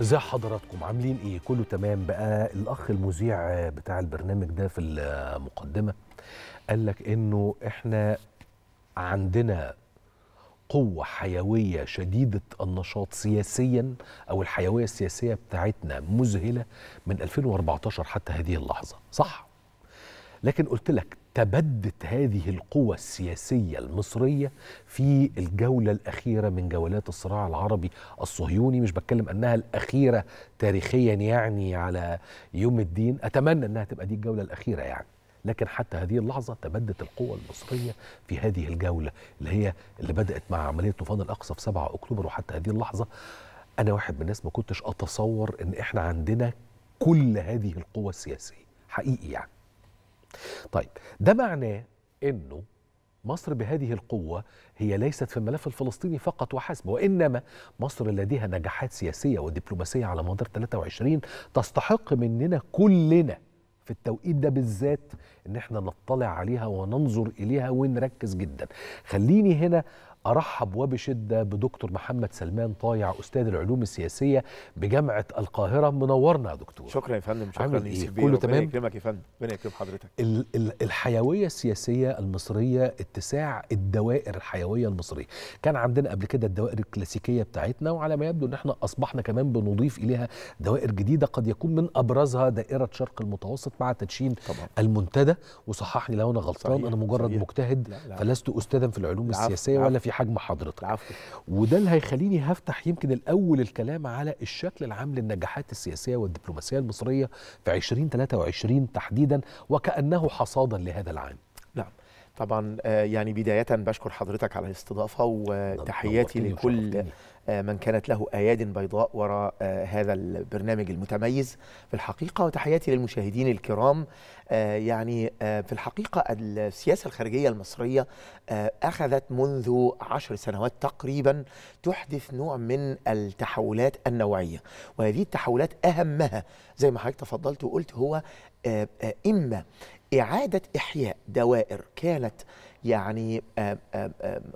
ازي حضراتكم عاملين ايه كله تمام بقى الاخ المذيع بتاع البرنامج ده في المقدمه قال لك انه احنا عندنا قوة حيوية شديدة النشاط سياسيا أو الحيوية السياسية بتاعتنا مذهلة من 2014 حتى هذه اللحظة صح لكن قلت لك تبدت هذه القوى السياسية المصرية في الجولة الأخيرة من جولات الصراع العربي الصهيوني مش بتكلم أنها الأخيرة تاريخيا يعني على يوم الدين أتمنى أنها تبقى دي الجولة الأخيرة يعني لكن حتى هذه اللحظة تبدت القوى المصرية في هذه الجولة اللي هي اللي بدأت مع عملية طوفان الأقصى في 7 أكتوبر وحتى هذه اللحظة أنا واحد من الناس ما كنتش أتصور إن إحنا عندنا كل هذه القوى السياسية حقيقي يعني طيب ده معناه انه مصر بهذه القوة هي ليست في الملف الفلسطيني فقط وحسب وإنما مصر لديها نجاحات سياسية ودبلوماسية على مدار 23 تستحق مننا كلنا في التوقيت ده بالذات ان احنا نطلع عليها وننظر اليها ونركز جدا خليني هنا أرحب وبشدة بدكتور محمد سلمان طايع أستاذ العلوم السياسية بجامعة القاهرة منورنا يا دكتور شكرا يا فندم شكرا إيه؟ كله تمام يكرمك يا فندم ربنا يكرم حضرتك ال ال الحيوية السياسية المصرية اتساع الدوائر الحيوية المصرية كان عندنا قبل كده الدوائر الكلاسيكية بتاعتنا وعلى ما يبدو أن احنا أصبحنا كمان بنضيف إليها دوائر جديدة قد يكون من أبرزها دائرة شرق المتوسط مع تدشين طبعا. المنتدى وصححني لو أنا غلطان أنا مجرد صحيح. مجتهد لا لا. فلست أستاذا في العلوم السياسية ولا في حجم حضرتك عفو. وده اللي هيخليني هفتح يمكن الاول الكلام على الشكل العام للنجاحات السياسيه والدبلوماسيه المصريه في 2023 تحديدا وكانه حصادا لهذا العام طبعا آه، يعني بداية بشكر حضرتك على الاستضافة وتحياتي لكل آه، من كانت له اياد بيضاء وراء آه، هذا البرنامج المتميز في الحقيقه وتحياتي للمشاهدين الكرام يعني في الحقيقه السياسه الخارجيه المصريه اخذت منذ عشر سنوات تقريبا تحدث نوع من التحولات النوعيه وهذه التحولات اهمها زي ما حضرتك تفضلت وقلت هو اما إعادة إحياء دوائر كانت يعني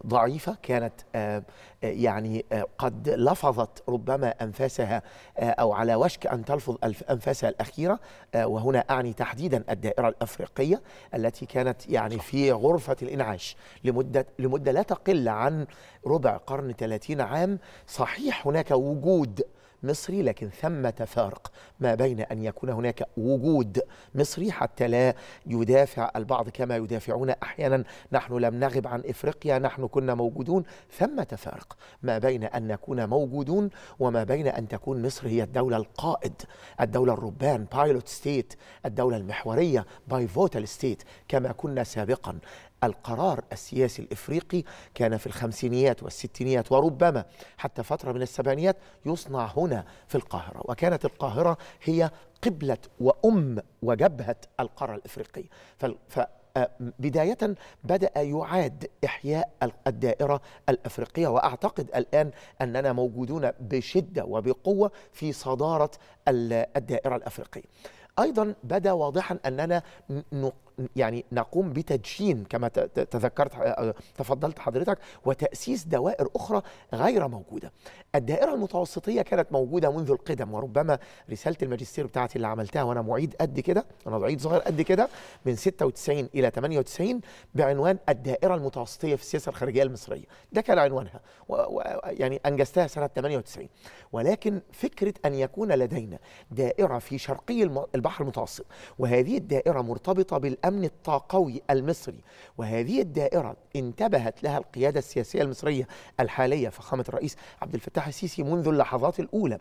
ضعيفة كانت آه، يعني آه، قد لفظت ربما أنفاسها آه، أو على وشك أن تلفظ أنفاسها الأخيرة وهنا أعني تحديدا الدائرة الأفريقية التي كانت يعني في غرفة الإنعاش لمدة, لمدة لا تقل عن ربع قرن 30 عام صحيح هناك وجود مصري لكن ثمة فارق ما بين أن يكون هناك وجود مصري حتى لا يدافع البعض كما يدافعون أحيانا نحن لم نغب عن إفريقيا نحن كنا موجودون ثمة فارق ما بين أن نكون موجودون وما بين أن تكون مصر هي الدولة القائد الدولة الربان بايلوت ستيت الدولة المحورية باي فوتال ستيت كما كنا سابقا القرار السياسي الإفريقي كان في الخمسينيات والستينيات وربما حتى فترة من السبعينيات يصنع هنا هنا في القاهرة وكانت القاهرة هي قبلة وأم وجبهة القارة الإفريقية ف آه، بداية بدأ يعاد إحياء الدائرة الأفريقية وأعتقد الآن أننا موجودون بشدة وبقوة في صدارة الدائرة الأفريقية أيضا بدا واضحا أننا يعني نقوم بتدشين كما تذكرت آه، آه، تفضلت حضرتك وتأسيس دوائر أخرى غير موجودة الدائرة المتوسطية كانت موجودة منذ القدم وربما رسالة الماجستير بتاعتي اللي عملتها وأنا معيد قد كده أنا معيد صغير قد كده من 96 إلى 98 بعنوان الدائرة المتوسطية في السياسة الخارجية المصرية ده كان عنوانها يعني أنجزتها سنة 98 ولكن فكرة أن يكون لدينا دائرة في شرقي البحر المتوسط وهذه الدائرة مرتبطة بالأمن الأمن الطاقوي المصري وهذه الدائرة انتبهت لها القيادة السياسية المصرية الحالية فخامة الرئيس عبد الفتاح السيسي منذ اللحظات الأولى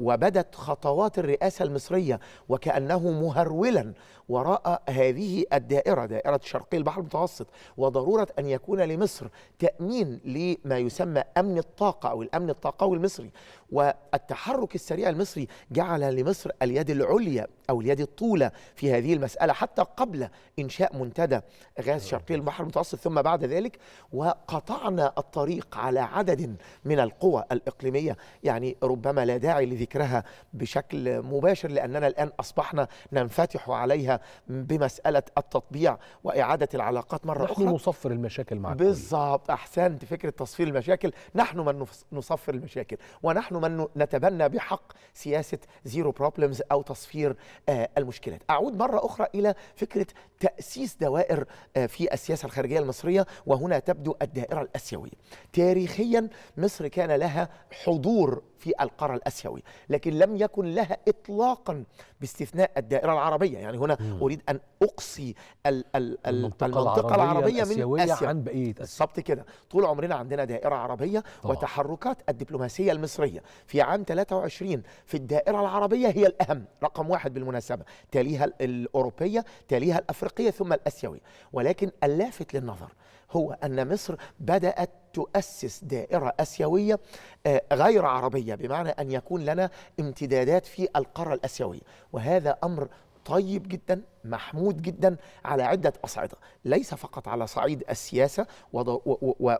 وبدت خطوات الرئاسة المصرية وكأنه مهرولا وراء هذه الدائرة دائرة شرقي البحر المتوسط وضرورة أن يكون لمصر تأمين لما يسمى أمن الطاقة أو الأمن الطاقوي المصري والتحرك السريع المصري جعل لمصر اليد العليا أو اليد الطولة في هذه المسألة حتى قبل إنشاء منتدى غاز آه. شرقي البحر المتوسط ثم بعد ذلك وقطعنا الطريق على عدد من القوى الإقليمية يعني ربما لا داعي لذكرها بشكل مباشر لأننا الآن أصبحنا ننفتح عليها بمسألة التطبيع وإعادة العلاقات مرة نحن أخرى نحن نصفر المشاكل مع بالضبط أحسنت فكرة تصفير المشاكل نحن من نصفر المشاكل ونحن من نتبنى بحق سياسه زيرو بروبلمز او تصفير آه، المشكلات. اعود مره اخرى الى فكره تاسيس دوائر آه، في السياسه الخارجيه المصريه وهنا تبدو الدائره الاسيويه. تاريخيا مصر كان لها حضور في القاره الاسيوي، لكن لم يكن لها اطلاقا باستثناء الدائرة العربية يعني هنا مم. أريد أن أقصي ال ال المنطقة, المنطقة العربية, العربية من آسيا عن بقية بالظبط كده طول عمرنا عندنا دائرة عربية طبعا. وتحركات الدبلوماسية المصرية في عام 23 في الدائرة العربية هي الأهم رقم واحد بالمناسبة تاليها الأوروبية تاليها الأفريقية ثم الأسيوية ولكن اللافت للنظر هو أن مصر بدأت تؤسس دائرة أسيوية آه، غير عربية بمعنى أن يكون لنا امتدادات في القارة الأسيوية وهذا أمر طيب جدا محمود جدا على عدة أصعدة ليس فقط على صعيد السياسة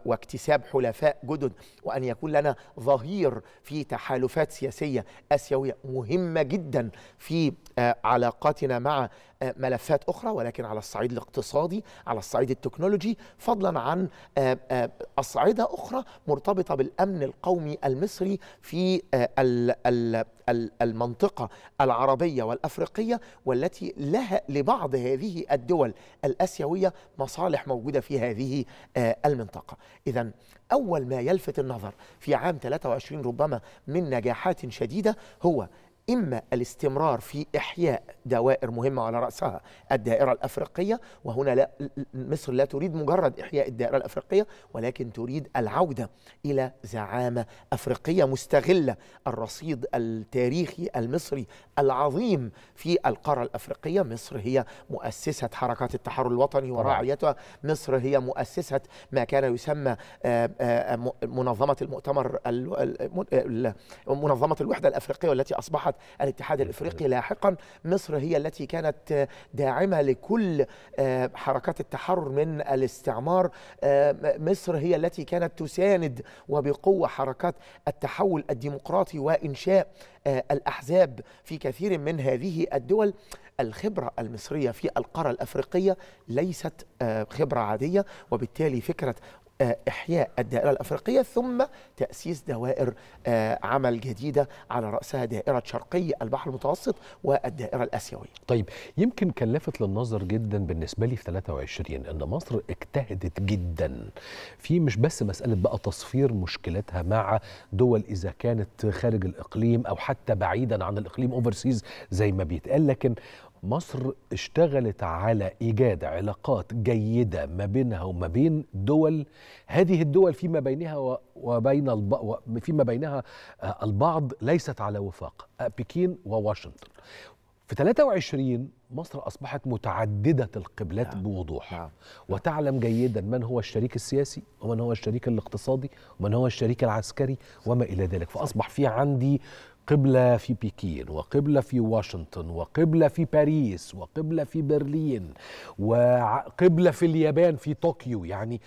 واكتساب حلفاء جدد وأن يكون لنا ظهير في تحالفات سياسية أسيوية مهمة جدا في آه، علاقاتنا مع آه، ملفات اخرى ولكن على الصعيد الاقتصادي على الصعيد التكنولوجي فضلا عن آه، آه، اصعده اخرى مرتبطه بالامن القومي المصري في المنطقه العربيه والافريقيه والتي لها لبعض هذه الدول الاسيويه مصالح موجوده في هذه المنطقه اذا اول ما يلفت النظر في عام 23 ربما من نجاحات شديده هو إما الاستمرار في إحياء دوائر مهمة على رأسها الدائرة الأفريقية وهنا لا مصر لا تريد مجرد إحياء الدائرة الأفريقية ولكن تريد العودة إلى زعامة أفريقية مستغلة الرصيد التاريخي المصري العظيم في القارة الأفريقية مصر هي مؤسسة حركات التحرر الوطني وراعيتها مصر هي مؤسسة ما كان يسمى آه، آه، منظمة المؤتمر منظمة الوحدة الأفريقية والتي أصبحت توقعات الاتحاد الافريقي لاحقا مصر هي التي كانت داعمه لكل آه، حركات التحرر من الاستعمار آه، مصر هي التي كانت تساند وبقوه حركات التحول الديمقراطي وانشاء آه، الاحزاب في كثير من هذه الدول الخبرة المصرية في القارة الأفريقية ليست خبرة عادية وبالتالي فكرة آه، إحياء الدائرة الأفريقية ثم تأسيس دوائر آه، عمل جديدة على رأسها دائرة شرقي البحر المتوسط والدائرة الآسيوية طيب يمكن كان لافت للنظر جدا بالنسبة لي في 23 أن مصر اجتهدت جدا في مش بس مسألة بقى تصفير مشكلتها مع دول إذا كانت خارج الإقليم أو حتى بعيدا عن الإقليم أوفرسيز زي ما بيتقال لكن مصر اشتغلت على ايجاد علاقات جيده ما بينها وما بين دول هذه الدول فيما بينها وبين الب... فيما بينها آه، البعض ليست على وفاق آه، بكين وواشنطن في 23 مصر أصبحت متعددة القبلات نعم. بوضوح نعم. وتعلم جيدا من هو الشريك السياسي ومن هو الشريك الاقتصادي ومن هو الشريك العسكري وما إلى ذلك فأصبح في عندي قبلة في بكين وقبلة في واشنطن وقبلة في باريس وقبلة في برلين وقبلة في اليابان في طوكيو يعني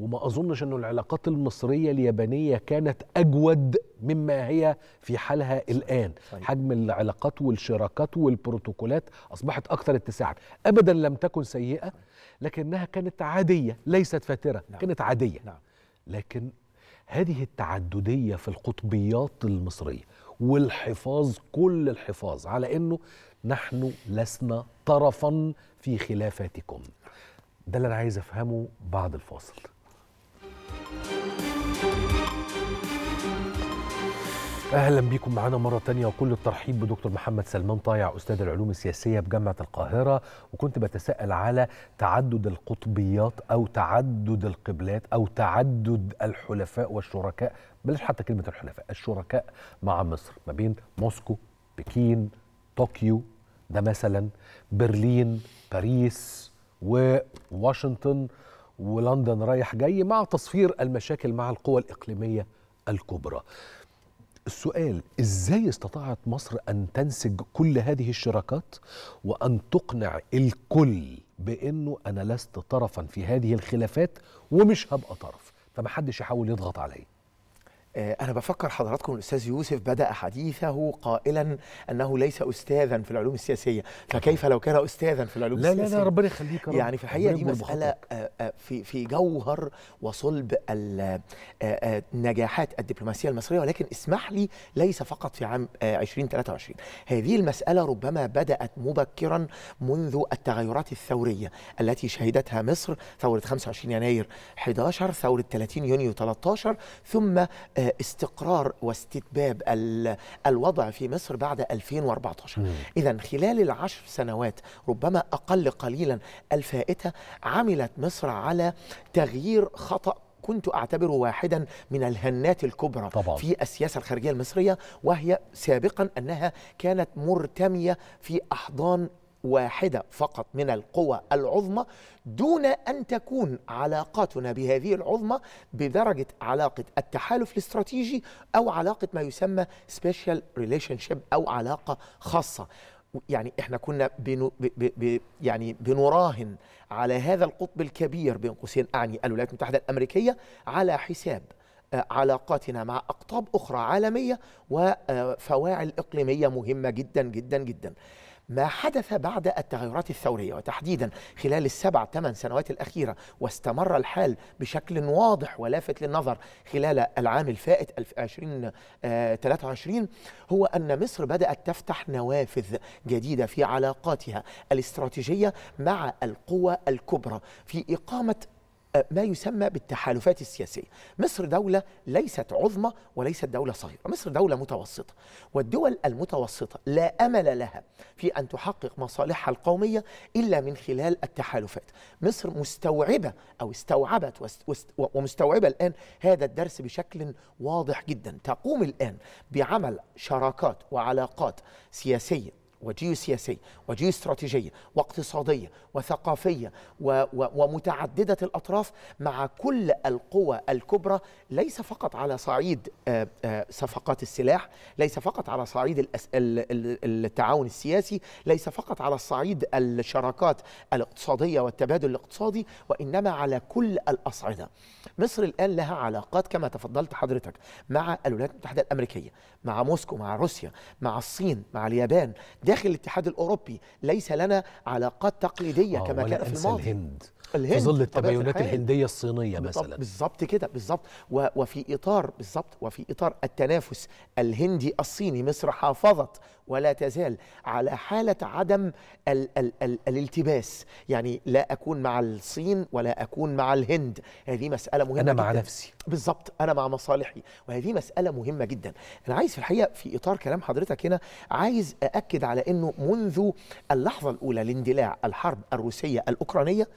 وما أظنش أن العلاقات المصرية اليابانية كانت أجود مما هي في حالها الآن صحيح. حجم العلاقات والشراكات والبروتوكولات أصبحت أكثر اتساعا أبدا لم تكن سيئة لكنها كانت عادية ليست فاترة نعم. كانت عادية نعم. لكن هذه التعددية في القطبيات المصرية والحفاظ كل الحفاظ على انه نحن لسنا طرفا في خلافاتكم ده اللي انا عايز افهمه بعد الفاصل اهلا بيكم معنا مره تانية وكل الترحيب بدكتور محمد سلمان طايع استاذ العلوم السياسيه بجامعه القاهره وكنت بتساءل على تعدد القطبيات او تعدد القبلات او تعدد الحلفاء والشركاء بلاش حتى كلمه الحلفاء الشركاء مع مصر ما بين موسكو بكين طوكيو ده مثلا برلين باريس وواشنطن ولندن رايح جاي مع تصفير المشاكل مع القوى الاقليميه الكبرى السؤال ازاي استطاعت مصر ان تنسج كل هذه الشراكات وان تقنع الكل بانه انا لست طرفا في هذه الخلافات ومش هبقى طرف فمحدش يحاول يضغط عليا آه، أنا بفكر حضراتكم الأستاذ يوسف بدأ حديثه قائلا أنه ليس أستاذا في العلوم السياسية فكيف لو كان أستاذا في العلوم لا السياسية لا لا ربنا يخليك رب. يعني في الحقيقة دي مسألة آه، آه، في في جوهر وصلب النجاحات الدبلوماسية المصرية ولكن اسمح لي ليس فقط في عام 2023 هذه المسألة ربما بدأت مبكرا منذ التغيرات الثورية التي شهدتها مصر ثورة 25 يناير 11 ثورة 30 يونيو 13 ثم استقرار واستتباب الوضع في مصر بعد 2014 إذا خلال العشر سنوات ربما أقل قليلا الفائتة عملت مصر على تغيير خطأ كنت اعتبره واحدا من الهنات الكبرى طبعا. في السياسه الخارجيه المصريه وهي سابقا انها كانت مرتميه في احضان واحده فقط من القوى العظمى دون ان تكون علاقاتنا بهذه العظمى بدرجه علاقه التحالف الاستراتيجي او علاقه ما يسمى سبيشال ريليشن شيب او علاقه خاصه يعني احنا كنا بنو ب ب يعني بنراهن على هذا القطب الكبير بين قوسين اعني الولايات المتحده الامريكيه على حساب آه، علاقاتنا مع اقطاب اخرى عالميه وفواعل آه، اقليميه مهمه جدا جدا جدا ما حدث بعد التغيرات الثورية وتحديدا خلال السبع ثمان سنوات الأخيرة واستمر الحال بشكل واضح ولافت للنظر خلال العام الفائت 2023 آه، هو أن مصر بدأت تفتح نوافذ جديدة في علاقاتها الاستراتيجية مع القوى الكبرى في إقامة أه، ما يسمى بالتحالفات السياسية مصر دولة ليست عظمى وليست دولة صغيرة مصر دولة متوسطة والدول المتوسطة لا أمل لها في أن تحقق مصالحها القومية إلا من خلال التحالفات مصر مستوعبة أو استوعبت ومستوعبة الآن هذا الدرس بشكل واضح جدا تقوم الآن بعمل شراكات وعلاقات سياسية وجيوسياسية وجيوستراتيجية واقتصادية وثقافية و و ومتعددة الأطراف مع كل القوى الكبرى ليس فقط على صعيد آه، آه، صفقات السلاح ليس فقط على صعيد التعاون السياسي ليس فقط على صعيد الشراكات الاقتصادية والتبادل الاقتصادي وإنما على كل الأصعدة مصر الآن لها علاقات كما تفضلت حضرتك مع الولايات المتحدة الأمريكية مع موسكو مع روسيا مع الصين مع اليابان ده داخل الاتحاد الاوروبي ليس لنا علاقات تقليديه آه، كما كان في الماضي الهند في ظل التباينات الهنديه الصينيه مثلا بالظبط كده بالظبط وفي اطار بالظبط وفي اطار التنافس الهندي الصيني مصر حافظت ولا تزال على حالة عدم ال ال ال الالتباس يعني لا أكون مع الصين ولا أكون مع الهند هذه مسألة مهمة أنا مع جداً. نفسي بالظبط أنا مع مصالحي وهذه مسألة مهمة جدا أنا عايز في الحقيقة في إطار كلام حضرتك هنا عايز أأكد على أنه منذ اللحظة الأولى لاندلاع الحرب الروسية الأوكرانية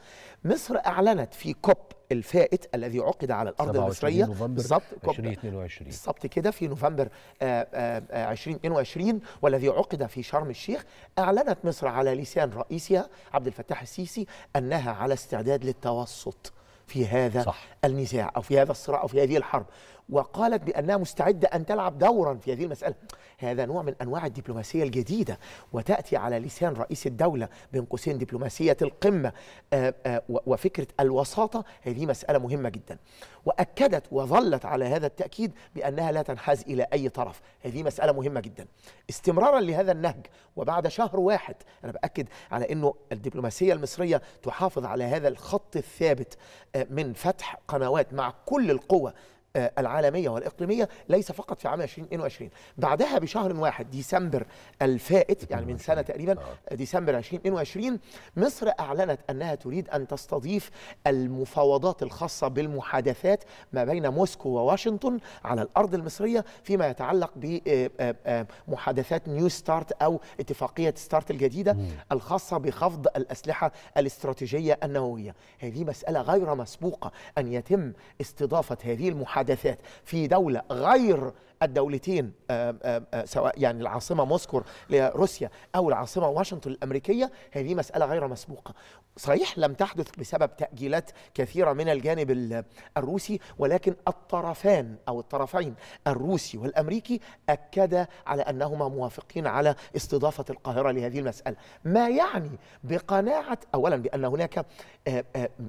مصر أعلنت في كوب الفائت الذي عقد على الارض المصريه بالظبط 2022 بالظبط كده في نوفمبر 2022 آه، آه، آه، والذي عقد في شرم الشيخ اعلنت مصر على لسان رئيسها عبد الفتاح السيسي انها على استعداد للتوسط في هذا صح. النزاع أو في هذا الصراع أو في هذه الحرب وقالت بأنها مستعدة أن تلعب دورا في هذه المسألة هذا نوع من أنواع الدبلوماسية الجديدة وتأتي على لسان رئيس الدولة بين قوسين دبلوماسية القمة آآ آه، آآ آه، وفكرة الوساطة هذه مسألة مهمة جدا وأكدت وظلت على هذا التأكيد بأنها لا تنحاز إلى أي طرف هذه مسألة مهمة جدا استمرارا لهذا النهج وبعد شهر واحد أنا بأكد على أنه الدبلوماسية المصرية تحافظ على هذا الخط الثابت آه، من فتح قنوات مع كل القوة آه، العالمية والإقليمية ليس فقط في عام 2022 بعدها بشهر واحد ديسمبر الفائت يعني من سنة تقريبا آه. آه، ديسمبر 2022 مصر أعلنت أنها تريد أن تستضيف المفاوضات الخاصة بالمحادثات ما بين موسكو وواشنطن على الأرض المصرية فيما يتعلق بمحادثات نيو ستارت أو اتفاقية ستارت الجديدة الخاصة بخفض الأسلحة الاستراتيجية النووية هذه مسألة غير مسبوقة أن يتم استضافة هذه المحادثات الحداثات في دولة غير الدولتين آه، آه، آه، سواء يعني العاصمه موسكو لروسيا او العاصمه واشنطن الامريكيه هذه مساله غير مسبوقه صحيح لم تحدث بسبب تاجيلات كثيره من الجانب الروسي ولكن الطرفان او الطرفين الروسي والامريكي اكدا على انهما موافقين على استضافه القاهره لهذه المساله ما يعني بقناعه اولا بان هناك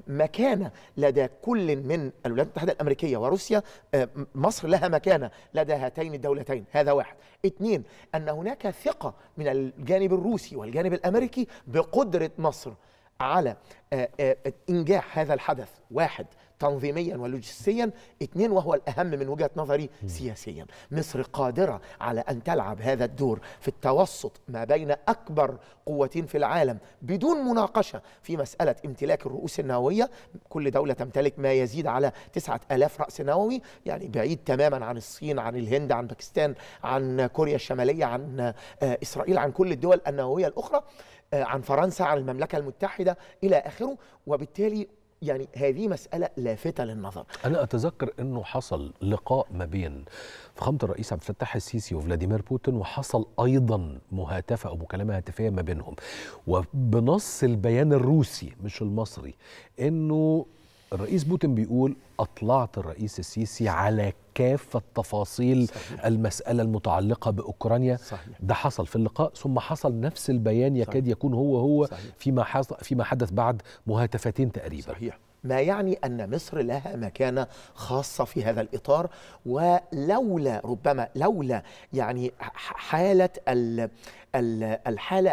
مكانه لدى كل من الولايات المتحده الامريكيه وروسيا مصر لها مكانه لدى هاتين الدولتين هذا واحد اثنين أن هناك ثقة من الجانب الروسي والجانب الأمريكي بقدرة مصر على آه، آه، انجاح هذا الحدث واحد تنظيميا ولوجستيا اثنين وهو الأهم من وجهة نظري سياسيا مصر قادرة على أن تلعب هذا الدور في التوسط ما بين أكبر قوتين في العالم بدون مناقشة في مسألة امتلاك الرؤوس النووية كل دولة تمتلك ما يزيد على 9000 رأس نووي يعني بعيد تماما عن الصين عن الهند عن باكستان عن كوريا الشمالية عن آه، إسرائيل عن كل الدول النووية الأخرى آه، عن فرنسا عن المملكه المتحده الى اخره وبالتالي يعني هذه مسألة لافتة للنظر أنا أتذكر أنه حصل لقاء ما بين فخامة الرئيس عبد الفتاح السيسي وفلاديمير بوتين وحصل أيضا مهاتفة أو مكالمة هاتفية ما بينهم وبنص البيان الروسي مش المصري أنه الرئيس بوتين بيقول اطلعت الرئيس السيسي على كافه تفاصيل صحيح. المساله المتعلقه باوكرانيا صحيح. ده حصل في اللقاء ثم حصل نفس البيان يكاد صحيح. يكون هو هو فيما حصل فيما حدث بعد مهاتفتين تقريبا صحيح ما يعني أن مصر لها مكانة خاصة في هذا الإطار ولولا ربما لولا يعني حالة ال الحالة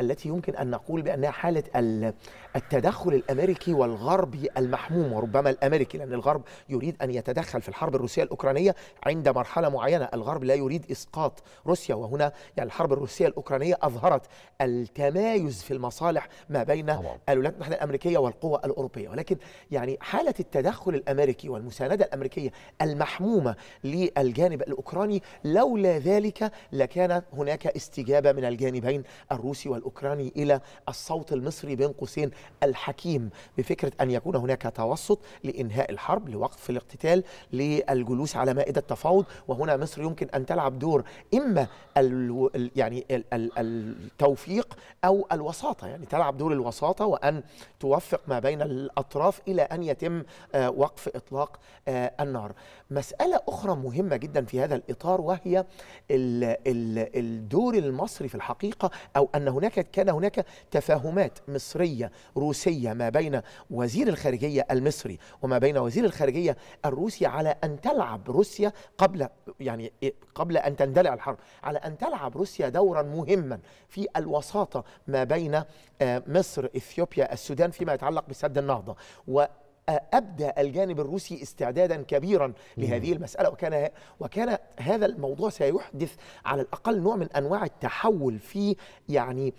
التي يمكن أن نقول بأنها حالة ال التدخل الامريكي والغربي المحموم وربما الامريكي لان الغرب يريد ان يتدخل في الحرب الروسيه الاوكرانيه عند مرحله معينه، الغرب لا يريد اسقاط روسيا وهنا يعني الحرب الروسيه الاوكرانيه اظهرت التمايز في المصالح ما بين الولايات المتحده الامريكيه والقوى الاوروبيه، ولكن يعني حاله التدخل الامريكي والمسانده الامريكيه المحمومه للجانب الاوكراني لولا ذلك لكان هناك استجابه من الجانبين الروسي والاوكراني الى الصوت المصري بين قوسين الحكيم بفكره ان يكون هناك توسط لانهاء الحرب لوقف الاقتتال للجلوس على مائده التفاوض وهنا مصر يمكن ان تلعب دور اما ال يعني ال ال التوفيق او الوساطه يعني تلعب دور الوساطه وان توفق ما بين الاطراف الى ان يتم آه، وقف اطلاق آه، النار. مساله اخرى مهمه جدا في هذا الاطار وهي الدور المصري في الحقيقه او ان هناك كان هناك تفاهمات مصريه روسية ما بين وزير الخارجية المصري وما بين وزير الخارجية الروسي على أن تلعب روسيا قبل يعني قبل أن تندلع الحرب على أن تلعب روسيا دورا مهما في الوساطة ما بين آه، مصر إثيوبيا السودان فيما يتعلق بسد النهضة و أبدى الجانب الروسي استعدادا كبيرا لهذه المسألة وكان وكان هذا الموضوع سيحدث على الأقل نوع من أنواع التحول في يعني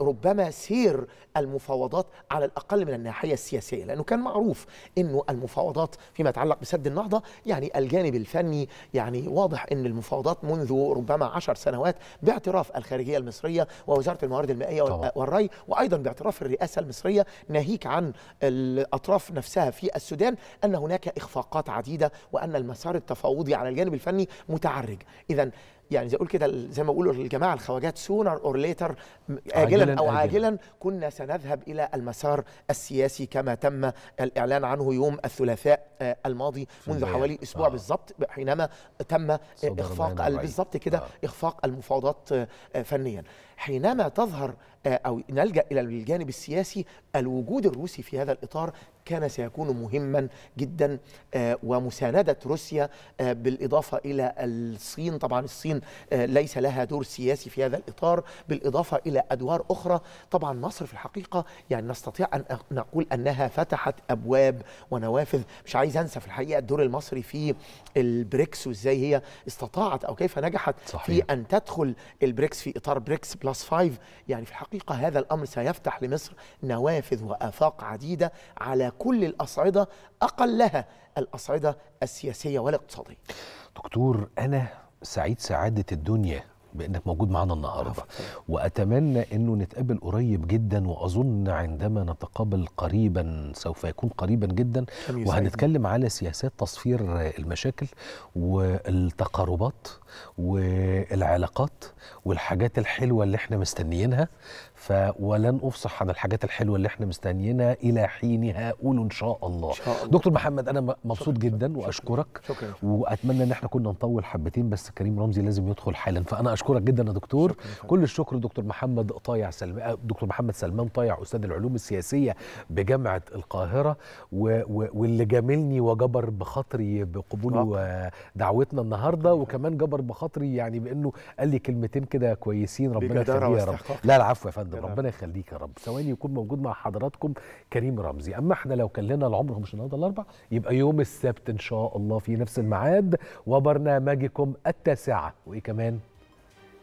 ربما سير المفاوضات على الاقل من الناحيه السياسيه لانه كان معروف انه المفاوضات فيما يتعلق بسد النهضه يعني الجانب الفني يعني واضح ان المفاوضات منذ ربما عشر سنوات باعتراف الخارجيه المصريه ووزاره الموارد المائيه والري وايضا باعتراف الرئاسه المصريه ناهيك عن الاطراف نفسها في السودان ان هناك اخفاقات عديده وان المسار التفاوضي على الجانب الفني متعرج اذا يعني زي اقول كده زي ما بيقولوا الجماعه الخواجات سونر اور ليتر اجلا او عاجلا كنا سنذهب الى المسار السياسي كما تم الاعلان عنه يوم الثلاثاء آه، الماضي منذ حوالي اسبوع آه. بالضبط حينما تم اخفاق بالضبط كده آه. اخفاق المفاوضات آه، آه، فنيا حينما تظهر او نلجا الى الجانب السياسي الوجود الروسي في هذا الاطار كان سيكون مهما جدا آه، ومساندة روسيا آه، بالإضافة إلى الصين طبعا الصين آه، ليس لها دور سياسي في هذا الإطار بالإضافة إلى أدوار أخرى طبعا مصر في الحقيقة يعني نستطيع أن نقول أنها فتحت أبواب ونوافذ مش عايز أنسى في الحقيقة الدور المصري في البريكس وإزاي هي استطاعت أو كيف نجحت صحيح. في أن تدخل البريكس في إطار بريكس بلس فايف يعني في الحقيقة هذا الأمر سيفتح لمصر نوافذ وآفاق عديدة على كل الأصعدة أقلها الأصعدة السياسية والاقتصادية دكتور أنا سعيد سعادة الدنيا بانك موجود معانا النهارده واتمنى انه نتقابل قريب جدا واظن عندما نتقابل قريبا سوف يكون قريبا جدا وهنتكلم على سياسات تصفير المشاكل والتقاربات والعلاقات والحاجات الحلوه اللي احنا مستنيينها ف ولن افصح عن الحاجات الحلوه اللي احنا مستنيينها الى حينها قولوا ان شاء الله, إن شاء الله. دكتور محمد انا مبسوط شكرا جدا واشكرك شكرا واتمنى ان احنا كنا نطول حبتين بس كريم رمزي لازم يدخل حالا فانا اشكرك جدا يا دكتور شكرا كل الشكر دكتور محمد طايع سلم... آه، دكتور محمد سلمان طايع استاذ العلوم السياسيه بجامعه القاهره و... و... واللي جاملني وجبر بخاطري بقبوله دعوتنا النهارده وكمان جبر بخاطري يعني بانه قال لي كلمتين كده كويسين ربنا يخليه يا رب لا العفو يا فندم جدا ربنا يخليك يا رب ثواني يكون موجود مع حضراتكم كريم رمزي اما احنا لو كان لنا العمر مش النهارده الاربع يبقى يوم السبت ان شاء الله في نفس الميعاد وبرنامجكم التاسعه وايه كمان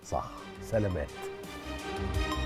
صح سلامات